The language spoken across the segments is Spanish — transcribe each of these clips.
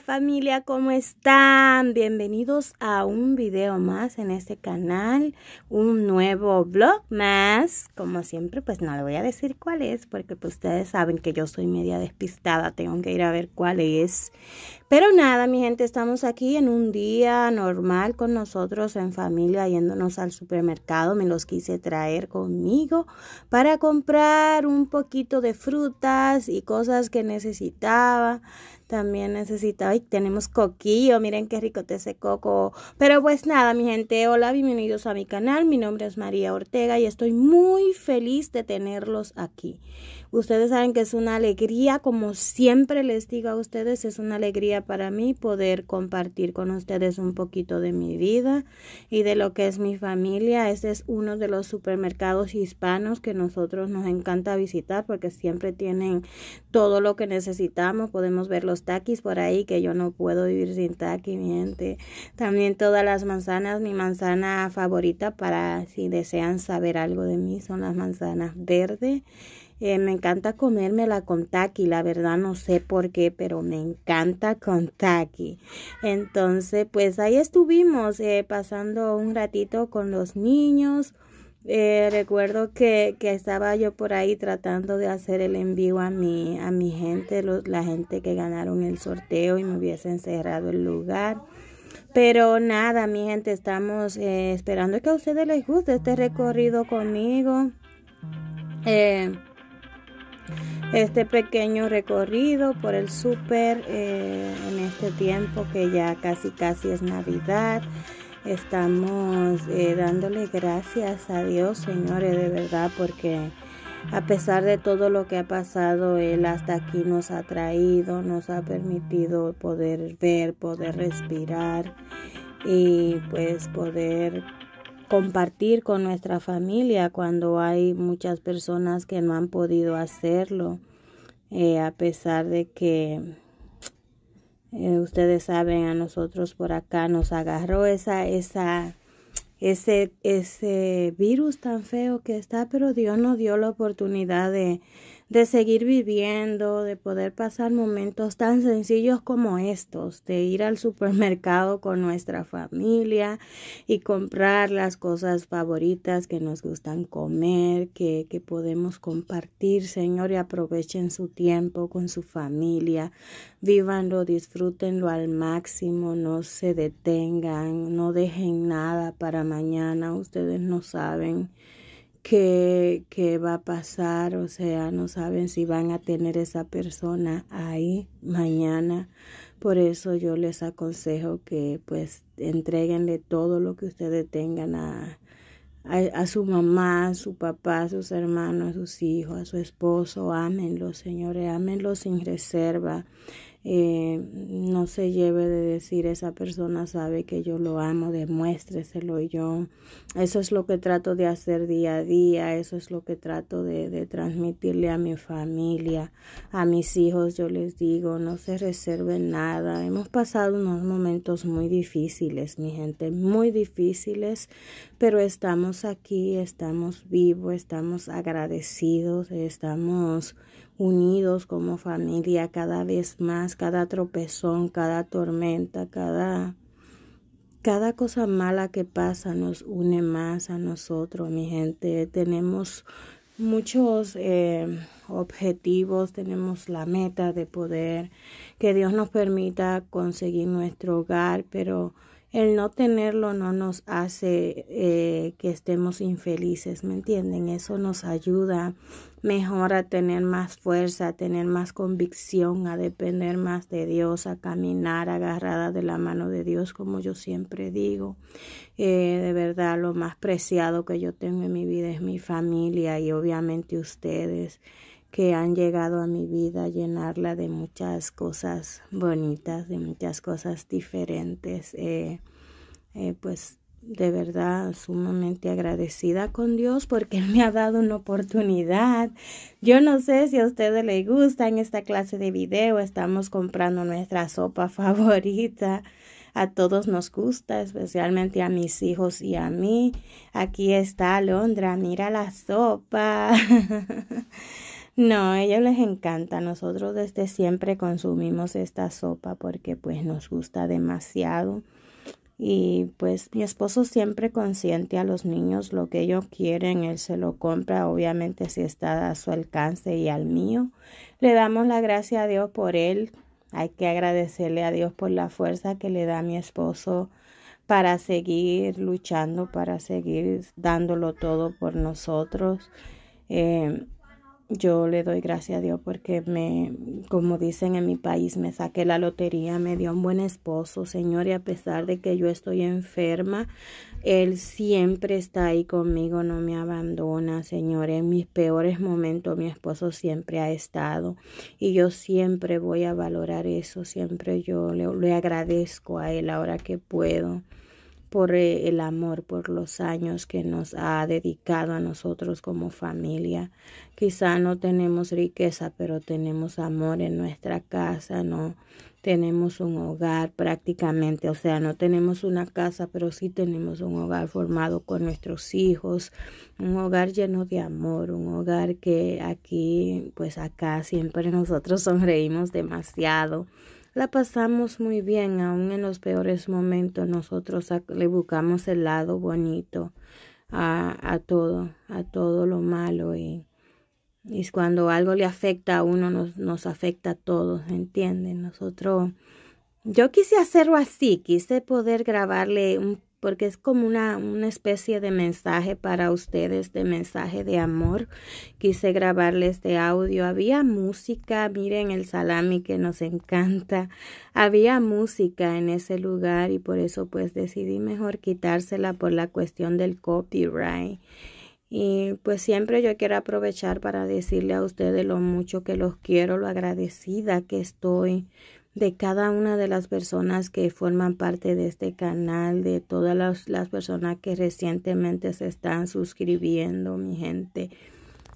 familia, ¿cómo están? Bienvenidos a un video más en este canal, un nuevo vlog más. Como siempre, pues no le voy a decir cuál es, porque pues, ustedes saben que yo soy media despistada, tengo que ir a ver cuál es. Pero nada, mi gente, estamos aquí en un día normal con nosotros en familia yéndonos al supermercado. Me los quise traer conmigo para comprar un poquito de frutas y cosas que necesitaba. También necesitaba, y tenemos coquillo, miren qué rico te ese coco. Pero pues nada, mi gente, hola, bienvenidos a mi canal. Mi nombre es María Ortega y estoy muy feliz de tenerlos aquí. Ustedes saben que es una alegría, como siempre les digo a ustedes, es una alegría para mí poder compartir con ustedes un poquito de mi vida y de lo que es mi familia. Este es uno de los supermercados hispanos que nosotros nos encanta visitar porque siempre tienen todo lo que necesitamos. Podemos ver los taquis por ahí, que yo no puedo vivir sin taqui, mi También todas las manzanas, mi manzana favorita para si desean saber algo de mí, son las manzanas verdes. Eh, me encanta comérmela con taqui, la verdad no sé por qué, pero me encanta con taqui. Entonces, pues ahí estuvimos eh, pasando un ratito con los niños. Eh, recuerdo que, estaba yo por ahí tratando de hacer el envío a mi, a mi gente, la gente que ganaron el sorteo y me hubiesen cerrado el lugar. Pero nada, mi gente, estamos esperando que a ustedes les guste este recorrido conmigo este pequeño recorrido por el súper eh, en este tiempo que ya casi casi es Navidad. Estamos eh, dándole gracias a Dios, señores, de verdad, porque a pesar de todo lo que ha pasado, Él hasta aquí nos ha traído, nos ha permitido poder ver, poder respirar y pues poder compartir con nuestra familia cuando hay muchas personas que no han podido hacerlo, eh, a pesar de que eh, ustedes saben a nosotros por acá nos agarró esa, esa, ese, ese virus tan feo que está, pero Dios nos dio la oportunidad de, de seguir viviendo, de poder pasar momentos tan sencillos como estos, de ir al supermercado con nuestra familia y comprar las cosas favoritas que nos gustan comer, que, que podemos compartir, Señor, y aprovechen su tiempo con su familia, Vivanlo, disfrútenlo al máximo, no se detengan, no dejen nada para mañana, ustedes no saben qué, va a pasar, o sea, no saben si van a tener esa persona ahí mañana. Por eso yo les aconsejo que pues entreguenle todo lo que ustedes tengan a, a, su mamá, a su papá, a sus hermanos, a sus hijos, a su esposo. ámenlo señores, ámenlo sin reserva eh, no se lleve de decir esa persona sabe que yo lo amo, demuéstreselo yo. Eso es lo que trato de hacer día a día, eso es lo que trato de, de transmitirle a mi familia, a mis hijos, yo les digo, no se reserve nada. Hemos pasado unos momentos muy difíciles, mi gente, muy difíciles, pero estamos aquí, estamos vivos, estamos agradecidos, estamos unidos como familia cada vez más, cada tropezón, cada tormenta, cada cada cosa mala que pasa nos une más a nosotros, mi gente. Tenemos muchos eh, objetivos, tenemos la meta de poder, que Dios nos permita conseguir nuestro hogar, pero el no tenerlo no nos hace eh, que estemos infelices, ¿me entienden? Eso nos ayuda mejor a tener más fuerza, a tener más convicción, a depender más de Dios, a caminar agarrada de la mano de Dios, como yo siempre digo. Eh, de verdad, lo más preciado que yo tengo en mi vida es mi familia y obviamente ustedes que han llegado a mi vida, a llenarla de muchas cosas bonitas, de muchas cosas diferentes. Eh, eh, pues de verdad sumamente agradecida con Dios porque me ha dado una oportunidad. Yo no sé si a ustedes les gusta en esta clase de video, estamos comprando nuestra sopa favorita. A todos nos gusta, especialmente a mis hijos y a mí. Aquí está Alondra, mira la sopa. No, a ellos les encanta. Nosotros desde siempre consumimos esta sopa porque pues nos gusta demasiado. Y pues mi esposo siempre consiente a los niños lo que ellos quieren, él se lo compra, obviamente si está a su alcance y al mío. Le damos la gracia a Dios por él. Hay que agradecerle a Dios por la fuerza que le da a mi esposo para seguir luchando, para seguir dándolo todo por nosotros. Eh, yo le doy gracias a Dios porque me, como dicen en mi país, me saqué la lotería, me dio un buen esposo, Señor, y a pesar de que yo estoy enferma, Él siempre está ahí conmigo, no me abandona, Señor. En mis peores momentos mi esposo siempre ha estado y yo siempre voy a valorar eso, siempre yo le agradezco a Él ahora que puedo por eh, el amor, por los años que nos ha dedicado a nosotros como familia. Quizá no tenemos riqueza, pero tenemos amor en nuestra casa, no tenemos un hogar prácticamente, o sea, no tenemos una casa, pero sí tenemos un hogar formado con nuestros hijos, un hogar lleno de amor, un hogar que aquí, pues acá siempre nosotros sonreímos demasiado. La pasamos muy bien, aún en los peores momentos nosotros le buscamos el lado bonito a, todo, a todo lo malo y, cuando algo le afecta a uno nos, nos afecta a todos, ¿entienden? Nosotros, yo quise hacerlo así, quise poder grabarle un porque es como una, una, especie de mensaje para ustedes, de mensaje de amor. Quise grabarles de audio. Había música, miren el salami que nos encanta. Había música en ese lugar y por eso pues decidí mejor quitársela por la cuestión del copyright. Y pues siempre yo quiero aprovechar para decirle a ustedes lo mucho que los quiero, lo agradecida que estoy de cada una de las personas que forman parte de este canal, de todas las, personas que recientemente se están suscribiendo, mi gente.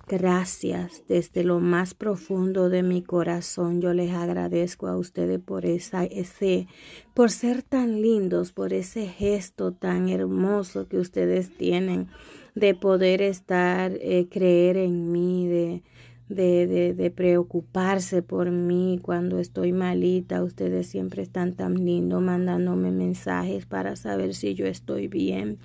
Gracias desde lo más profundo de mi corazón. Yo les agradezco a ustedes por esa, ese, por ser tan lindos, por ese gesto tan hermoso que ustedes tienen de poder estar, eh, creer en mí, de, de, de, de, preocuparse por mí cuando estoy malita. Ustedes siempre están tan lindo mandándome mensajes para saber si yo estoy bien.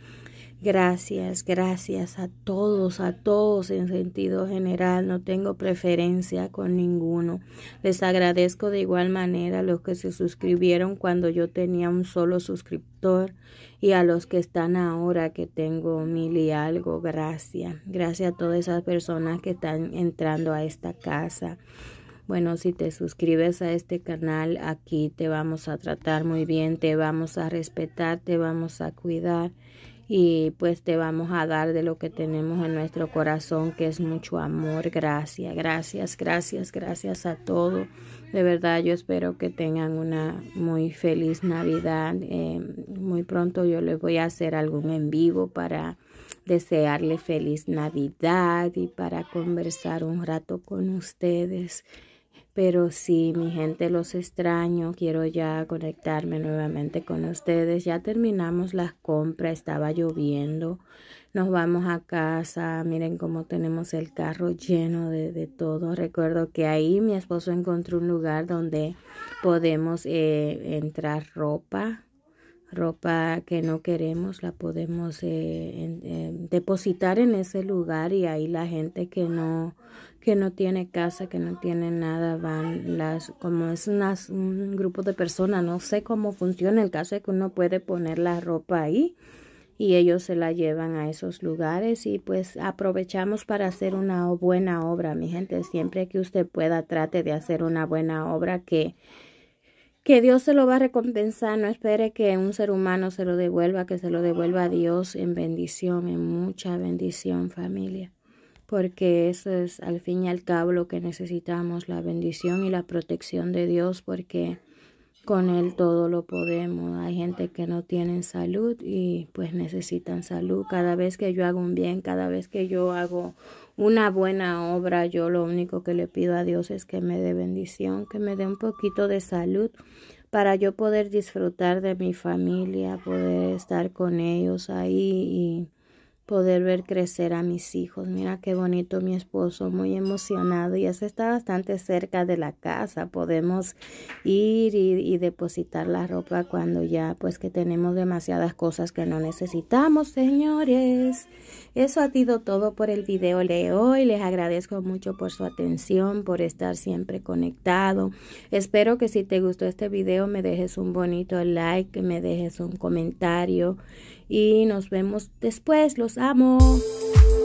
Gracias, gracias a todos, a todos en sentido general. No tengo preferencia con ninguno. Les agradezco de igual manera a los que se suscribieron cuando yo tenía un solo suscriptor y a los que están ahora que tengo mil y algo. Gracias. Gracias a todas esas personas que están entrando a esta casa. Bueno, si te suscribes a este canal, aquí te vamos a tratar muy bien, te vamos a respetar, te vamos a cuidar y pues te vamos a dar de lo que tenemos en nuestro corazón, que es mucho amor, gracias, gracias, gracias, gracias a todo. De verdad yo espero que tengan una muy feliz Navidad. Eh, muy pronto yo les voy a hacer algún en vivo para desearle feliz Navidad y para conversar un rato con ustedes. Pero sí, mi gente, los extraño. Quiero ya conectarme nuevamente con ustedes. Ya terminamos las compras, estaba lloviendo. Nos vamos a casa. Miren cómo tenemos el carro lleno de, todo. Recuerdo que ahí mi esposo encontró un lugar donde podemos eh, entrar ropa ropa que no queremos la podemos eh, em, depositar en ese lugar y ahí la gente que no que no tiene casa que no tiene nada van las como es un grupo de personas no sé cómo funciona el caso es que uno puede poner la ropa ahí y ellos se la llevan a esos lugares y pues aprovechamos para hacer una buena obra mi gente siempre que usted pueda trate de hacer una buena obra que que Dios se lo va a recompensar, no espere que un ser humano se lo devuelva, que se lo devuelva a Dios en bendición, en mucha bendición familia, porque eso es al fin y al cabo lo que necesitamos, la bendición y la protección de Dios, porque con Él todo lo podemos. Hay gente que no tiene salud y pues necesitan salud. Cada vez que yo hago un bien, cada vez que yo hago una buena obra, yo lo único que le pido a Dios es que me dé bendición, que me dé un poquito de salud para yo poder disfrutar de mi familia, poder estar con ellos ahí y poder ver crecer a mis hijos. Mira qué bonito mi esposo, muy emocionado. Ya se está bastante cerca de la casa. Podemos ir y, y, depositar la ropa cuando ya, pues que tenemos demasiadas cosas que no necesitamos, señores. Eso ha sido todo por el video de hoy. Les agradezco mucho por su atención, por estar siempre conectado. Espero que si te gustó este video me dejes un bonito like, me dejes un comentario y nos vemos después. Los amo.